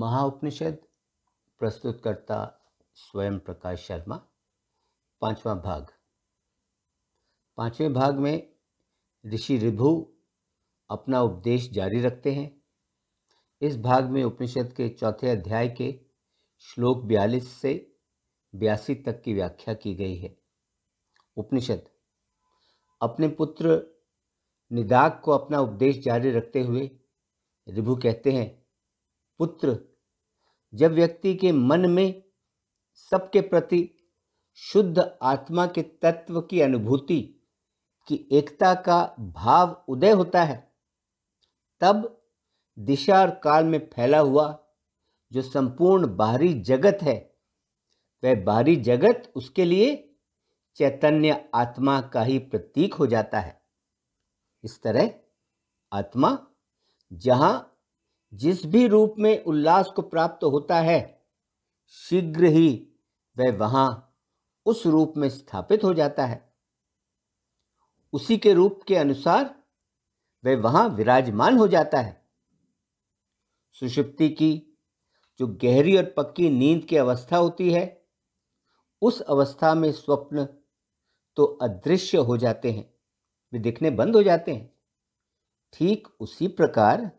महाउपनिषद प्रस्तुतकर्ता स्वयं प्रकाश शर्मा पांचवा भाग पांचवें भाग में ऋषि ऋभु अपना उपदेश जारी रखते हैं इस भाग में उपनिषद के चौथे अध्याय के श्लोक बयालीस से बयासी तक की व्याख्या की गई है उपनिषद अपने पुत्र निदाक को अपना उपदेश जारी रखते हुए रिभु कहते हैं पुत्र जब व्यक्ति के मन में सबके प्रति शुद्ध आत्मा के तत्व की अनुभूति की एकता का भाव उदय होता है तब दिशा और काल में फैला हुआ जो संपूर्ण बाहरी जगत है वह बाहरी जगत उसके लिए चैतन्य आत्मा का ही प्रतीक हो जाता है इस तरह आत्मा जहां जिस भी रूप में उल्लास को प्राप्त होता है शीघ्र ही वह वहां उस रूप में स्थापित हो जाता है उसी के रूप के अनुसार वह वहां विराजमान हो जाता है सुषुप्ति की जो गहरी और पक्की नींद की अवस्था होती है उस अवस्था में स्वप्न तो अदृश्य हो जाते हैं वे दिखने बंद हो जाते हैं ठीक उसी प्रकार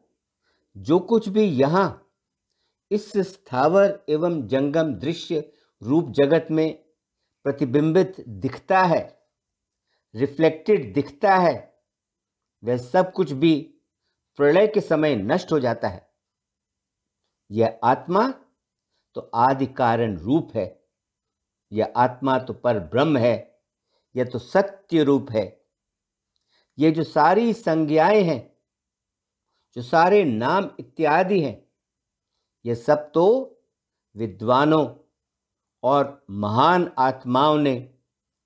जो कुछ भी यहाँ इस स्थावर एवं जंगम दृश्य रूप जगत में प्रतिबिंबित दिखता है रिफ्लेक्टेड दिखता है वह सब कुछ भी प्रलय के समय नष्ट हो जाता है यह आत्मा तो आदि कारण रूप है यह आत्मा तो पर ब्रह्म है यह तो सत्य रूप है ये जो सारी संज्ञाएं हैं जो सारे नाम इत्यादि हैं ये सब तो विद्वानों और महान आत्माओं ने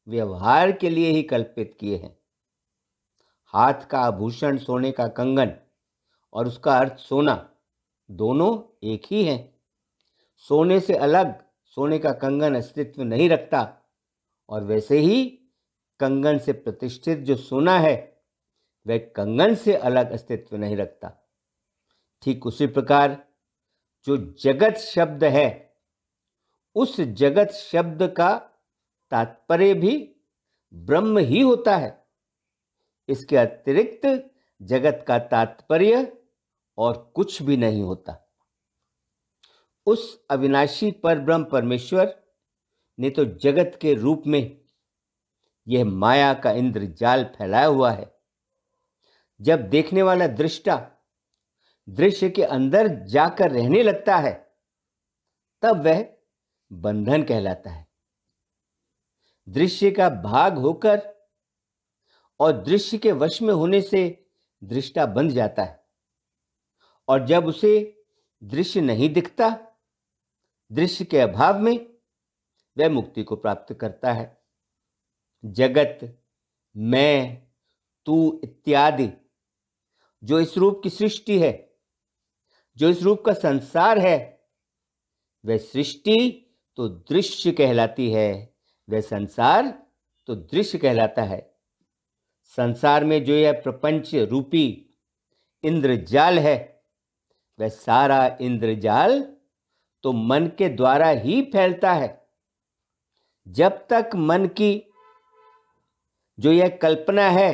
व्यवहार के लिए ही कल्पित किए हैं हाथ का आभूषण सोने का कंगन और उसका अर्थ सोना दोनों एक ही हैं सोने से अलग सोने का कंगन अस्तित्व नहीं रखता और वैसे ही कंगन से प्रतिष्ठित जो सोना है वह कंगन से अलग अस्तित्व नहीं रखता ठीक उसी प्रकार जो जगत शब्द है उस जगत शब्द का तात्पर्य भी ब्रह्म ही होता है इसके अतिरिक्त जगत का तात्पर्य और कुछ भी नहीं होता उस अविनाशी पर ब्रह्म परमेश्वर ने तो जगत के रूप में यह माया का इंद्रजाल फैलाया हुआ है जब देखने वाला दृष्टा दृश्य के अंदर जाकर रहने लगता है तब वह बंधन कहलाता है दृश्य का भाग होकर और दृश्य के वश में होने से दृष्टा बंध जाता है और जब उसे दृश्य नहीं दिखता दृश्य के अभाव में वह मुक्ति को प्राप्त करता है जगत मैं तू इत्यादि जो इस रूप की सृष्टि है जो इस रूप का संसार है वह सृष्टि तो दृश्य कहलाती है वह संसार तो दृश्य कहलाता है संसार में जो यह प्रपंच रूपी इंद्रजाल है वह सारा इंद्रजाल तो मन के द्वारा ही फैलता है जब तक मन की जो यह कल्पना है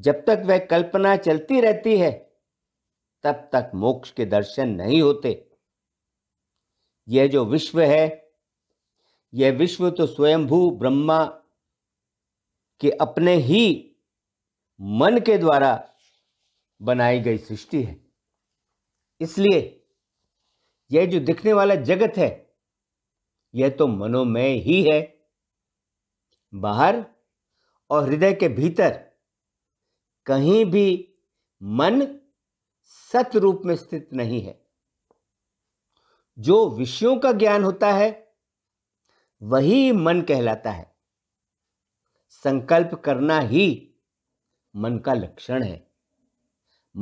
जब तक वह कल्पना चलती रहती है तब तक मोक्ष के दर्शन नहीं होते यह जो विश्व है यह विश्व तो स्वयंभू ब्रह्मा के अपने ही मन के द्वारा बनाई गई सृष्टि है इसलिए यह जो दिखने वाला जगत है यह तो मनोमय ही है बाहर और हृदय के भीतर कहीं भी मन सत रूप में स्थित नहीं है जो विषयों का ज्ञान होता है वही मन कहलाता है संकल्प करना ही मन का लक्षण है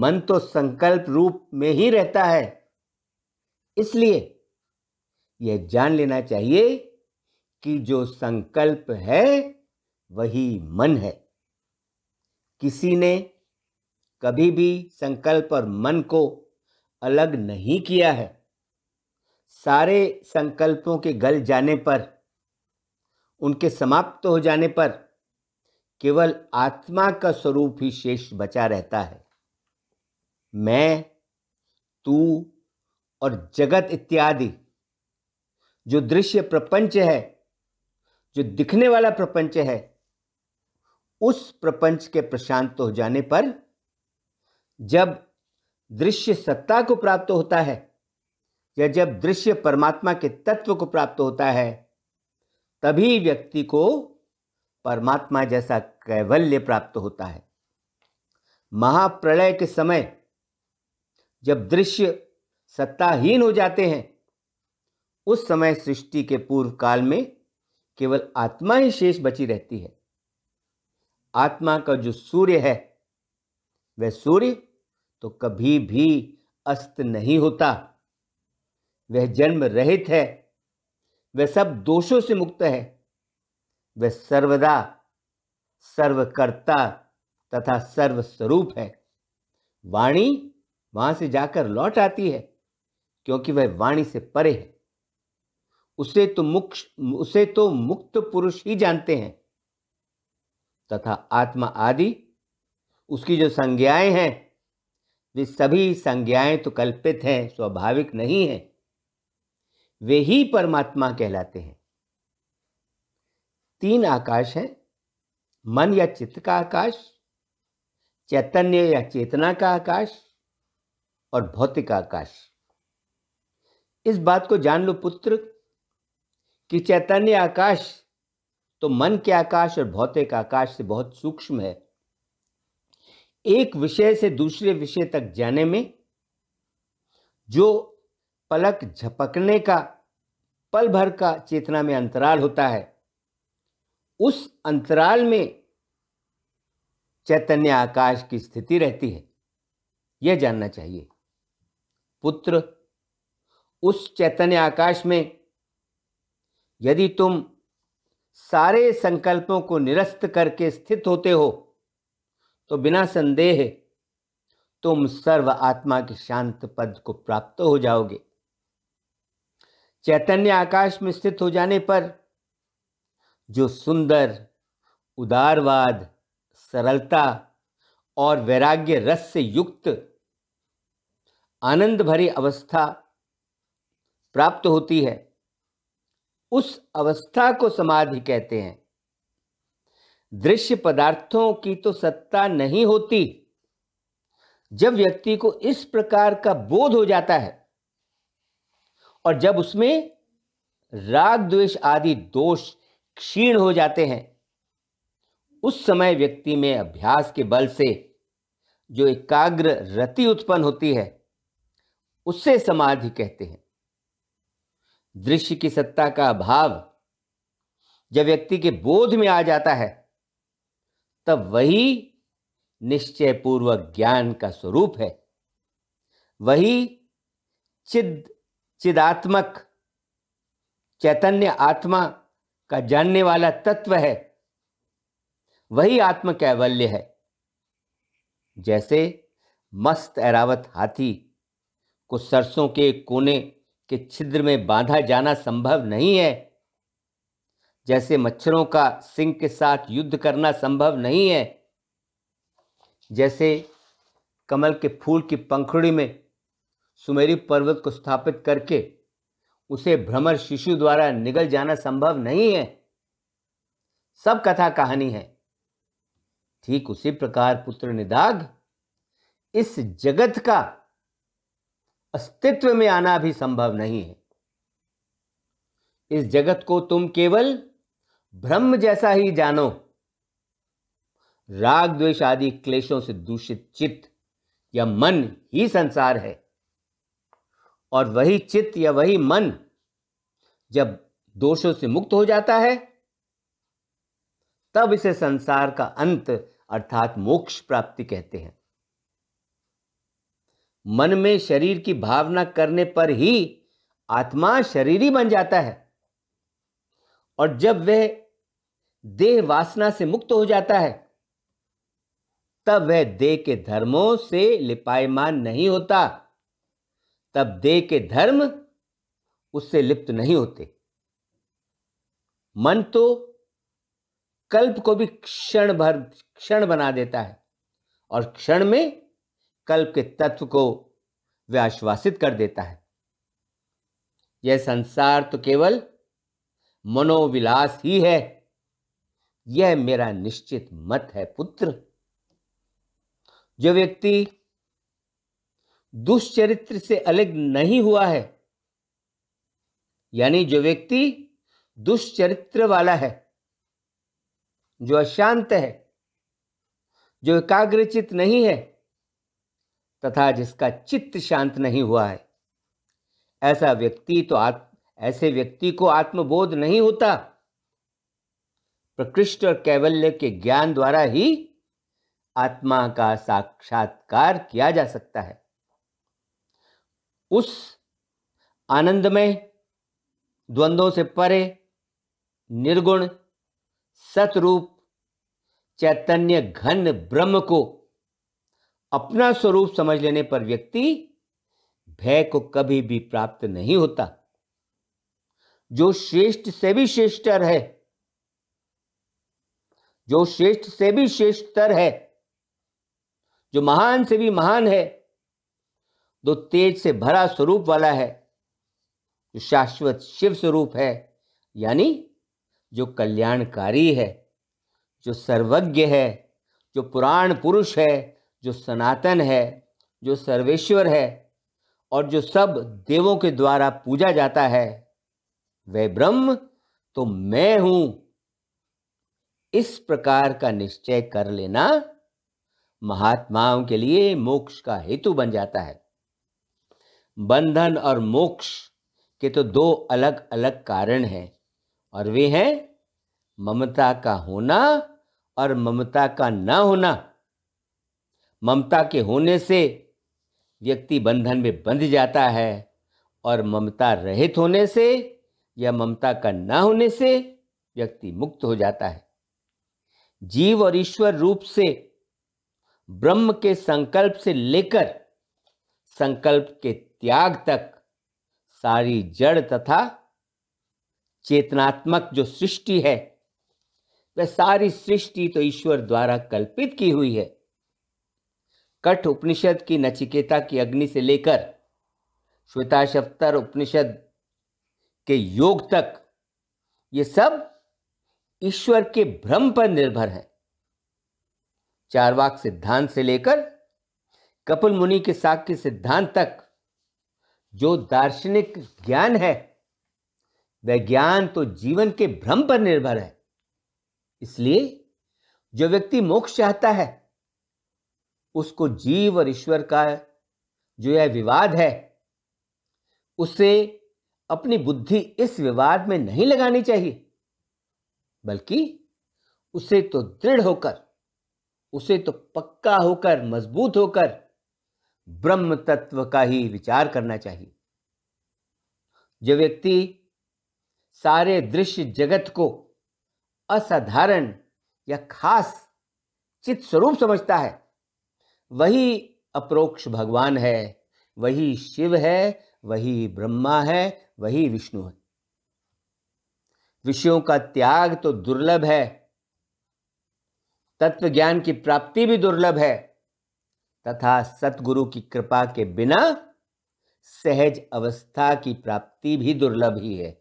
मन तो संकल्प रूप में ही रहता है इसलिए यह जान लेना चाहिए कि जो संकल्प है वही मन है किसी ने कभी भी संकल्प और मन को अलग नहीं किया है सारे संकल्पों के गल जाने पर उनके समाप्त हो जाने पर केवल आत्मा का स्वरूप ही शेष बचा रहता है मैं तू और जगत इत्यादि जो दृश्य प्रपंच है जो दिखने वाला प्रपंच है उस प्रपंच के प्रशांत हो जाने पर जब दृश्य सत्ता को प्राप्त होता है या जब दृश्य परमात्मा के तत्व को प्राप्त होता है तभी व्यक्ति को परमात्मा जैसा कैवल्य प्राप्त होता है महाप्रलय के समय जब दृश्य सत्ताहीन हो जाते हैं उस समय सृष्टि के पूर्व काल में केवल आत्मा ही शेष बची रहती है आत्मा का जो सूर्य है वह सूर्य तो कभी भी अस्त नहीं होता वह जन्म रहित है वह सब दोषों से मुक्त है वह सर्वदा सर्वकर्ता तथा सर्वस्वरूप है वाणी वहां से जाकर लौट आती है क्योंकि वह वाणी से परे है उसे तो मुक्त उसे तो मुक्त पुरुष ही जानते हैं तथा आत्मा आदि उसकी जो संज्ञाएं हैं वे सभी संज्ञाएं तो कल्पित हैं स्वाभाविक नहीं हैं वे ही परमात्मा कहलाते हैं तीन आकाश हैं मन या चित्त का आकाश चैतन्य या चेतना का आकाश और भौतिक आकाश इस बात को जान लो पुत्र कि चैतन्य आकाश तो मन के आकाश और भौतिक आकाश से बहुत सूक्ष्म है एक विषय से दूसरे विषय तक जाने में जो पलक झपकने का पल भर का चेतना में अंतराल होता है उस अंतराल में चैतन्य आकाश की स्थिति रहती है यह जानना चाहिए पुत्र उस चैतन्य आकाश में यदि तुम सारे संकल्पों को निरस्त करके स्थित होते हो तो बिना संदेह तुम सर्व आत्मा के शांत पद को प्राप्त हो जाओगे चैतन्य आकाश में स्थित हो जाने पर जो सुंदर उदारवाद सरलता और वैराग्य रस से युक्त आनंद भरी अवस्था प्राप्त होती है उस अवस्था को समाधि कहते हैं दृश्य पदार्थों की तो सत्ता नहीं होती जब व्यक्ति को इस प्रकार का बोध हो जाता है और जब उसमें राग द्वेष आदि दोष क्षीण हो जाते हैं उस समय व्यक्ति में अभ्यास के बल से जो एकाग्र रति उत्पन्न होती है उससे समाधि कहते हैं दृश्य की सत्ता का अभाव जब व्यक्ति के बोध में आ जाता है तब वही निश्चय पूर्वक ज्ञान का स्वरूप है वही चिद चिदात्मक चैतन्य आत्मा का जानने वाला तत्व है वही आत्म कैवल्य है जैसे मस्त ऐरावत हाथी को सरसों के कोने के छिद्र में बांधा जाना संभव नहीं है जैसे मच्छरों का सिंह के साथ युद्ध करना संभव नहीं है जैसे कमल के फूल की पंखुड़ी में सुमेरी पर्वत को स्थापित करके उसे भ्रमर शिशु द्वारा निगल जाना संभव नहीं है सब कथा कहानी है ठीक उसी प्रकार पुत्र निदाग इस जगत का अस्तित्व में आना भी संभव नहीं है इस जगत को तुम केवल ब्रह्म जैसा ही जानो राग द्वेष आदि क्लेशों से दूषित चित्त या मन ही संसार है और वही चित्त या वही मन जब दोषों से मुक्त हो जाता है तब इसे संसार का अंत अर्थात मोक्ष प्राप्ति कहते हैं मन में शरीर की भावना करने पर ही आत्मा शरीर बन जाता है और जब वह देह वासना से मुक्त हो जाता है तब वह देह के धर्मों से लिपायमान नहीं होता तब देह के धर्म उससे लिप्त नहीं होते मन तो कल्प को भी क्षण भर क्षण बना देता है और क्षण में कल्प के तत्व को वे आश्वासित कर देता है यह संसार तो केवल मनोविलास ही है यह मेरा निश्चित मत है पुत्र जो व्यक्ति दुष्चरित्र से अलग नहीं हुआ है यानी जो व्यक्ति दुष्चरित्र वाला है जो अशांत है जो एकाग्रचित नहीं है तथा जिसका चित्त शांत नहीं हुआ है ऐसा व्यक्ति तो आत्म ऐसे व्यक्ति को आत्मबोध नहीं होता प्रकृष्ट और कैवल्य के ज्ञान द्वारा ही आत्मा का साक्षात्कार किया जा सकता है उस आनंद में द्वंद्वों से परे निर्गुण सतरूप चैतन्य घन ब्रह्म को अपना स्वरूप समझ लेने पर व्यक्ति भय को कभी भी प्राप्त नहीं होता जो श्रेष्ठ से भी श्रेष्ठतर है जो श्रेष्ठ से भी श्रेष्ठतर है जो महान से भी महान है जो तेज से भरा स्वरूप वाला है जो शाश्वत शिव स्वरूप है यानी जो कल्याणकारी है जो सर्वज्ञ है जो पुराण पुरुष है जो सनातन है जो सर्वेश्वर है और जो सब देवों के द्वारा पूजा जाता है वह ब्रह्म तो मैं हूं इस प्रकार का निश्चय कर लेना महात्माओं के लिए मोक्ष का हेतु बन जाता है बंधन और मोक्ष के तो दो अलग अलग कारण हैं और वे हैं ममता का होना और ममता का ना होना ममता के होने से व्यक्ति बंधन में बंध जाता है और ममता रहित होने से या ममता का ना होने से व्यक्ति मुक्त हो जाता है जीव और ईश्वर रूप से ब्रह्म के संकल्प से लेकर संकल्प के त्याग तक सारी जड़ तथा चेतनात्मक जो सृष्टि है वह सारी सृष्टि तो ईश्वर द्वारा कल्पित की हुई है कठ उपनिषद की नचिकेता की अग्नि से लेकर श्वेताशफ्तर उपनिषद के योग तक ये सब ईश्वर के भ्रम पर निर्भर है चारवाक सिद्धांत से लेकर कपिल मुनि के साक्ष्य सिद्धांत तक जो दार्शनिक ज्ञान है वह ज्ञान तो जीवन के भ्रम पर निर्भर है इसलिए जो व्यक्ति मोक्ष चाहता है उसको जीव और ईश्वर का जो यह विवाद है उसे अपनी बुद्धि इस विवाद में नहीं लगानी चाहिए बल्कि उसे तो दृढ़ होकर उसे तो पक्का होकर मजबूत होकर ब्रह्म तत्व का ही विचार करना चाहिए जो व्यक्ति सारे दृश्य जगत को असाधारण या खास चित स्वरूप समझता है वही अप्रोक्ष भगवान है वही शिव है वही ब्रह्मा है वही विष्णु है विषयों का त्याग तो दुर्लभ है तत्व ज्ञान की प्राप्ति भी दुर्लभ है तथा सतगुरु की कृपा के बिना सहज अवस्था की प्राप्ति भी दुर्लभ ही है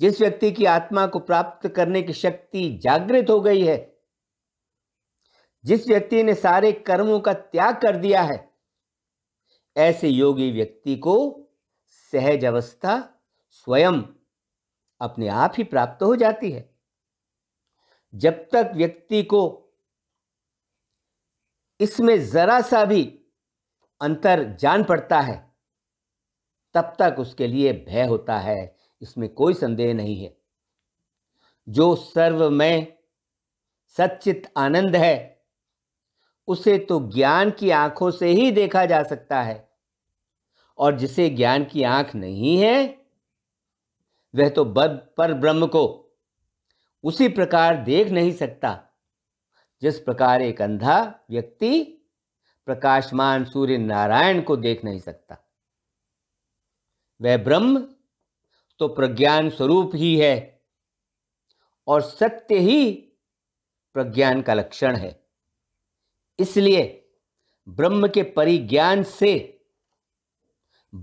जिस व्यक्ति की आत्मा को प्राप्त करने की शक्ति जागृत हो गई है जिस व्यक्ति ने सारे कर्मों का त्याग कर दिया है ऐसे योगी व्यक्ति को सहज अवस्था स्वयं अपने आप ही प्राप्त हो जाती है जब तक व्यक्ति को इसमें जरा सा भी अंतर जान पड़ता है तब तक उसके लिए भय होता है इसमें कोई संदेह नहीं है जो सर्वमय सचित आनंद है उसे तो ज्ञान की आंखों से ही देखा जा सकता है और जिसे ज्ञान की आंख नहीं है वह तो पर ब्रह्म को उसी प्रकार देख नहीं सकता जिस प्रकार एक अंधा व्यक्ति प्रकाशमान सूर्य नारायण को देख नहीं सकता वह ब्रह्म तो प्रज्ञान स्वरूप ही है और सत्य ही प्रज्ञान का लक्षण है इसलिए ब्रह्म के परिज्ञान से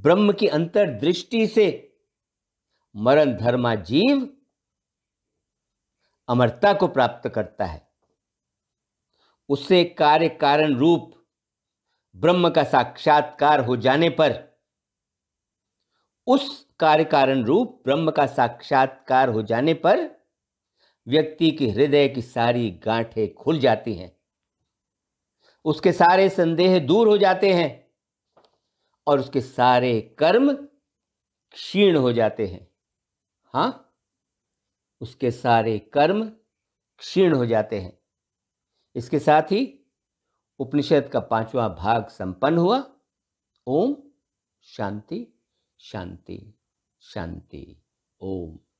ब्रह्म की अंतर्दृष्टि से मरण धर्मा जीव अमरता को प्राप्त करता है उसे कार्य कारण रूप ब्रह्म का साक्षात्कार हो जाने पर उस कार्य कारण रूप ब्रह्म का साक्षात्कार हो जाने पर व्यक्ति के हृदय की सारी गांठें खुल जाती हैं उसके सारे संदेह दूर हो जाते हैं और उसके सारे कर्म क्षीण हो जाते हैं हाँ उसके सारे कर्म क्षीण हो जाते हैं इसके साथ ही उपनिषद का पांचवा भाग संपन्न हुआ ओम शांति शांति शांति ओम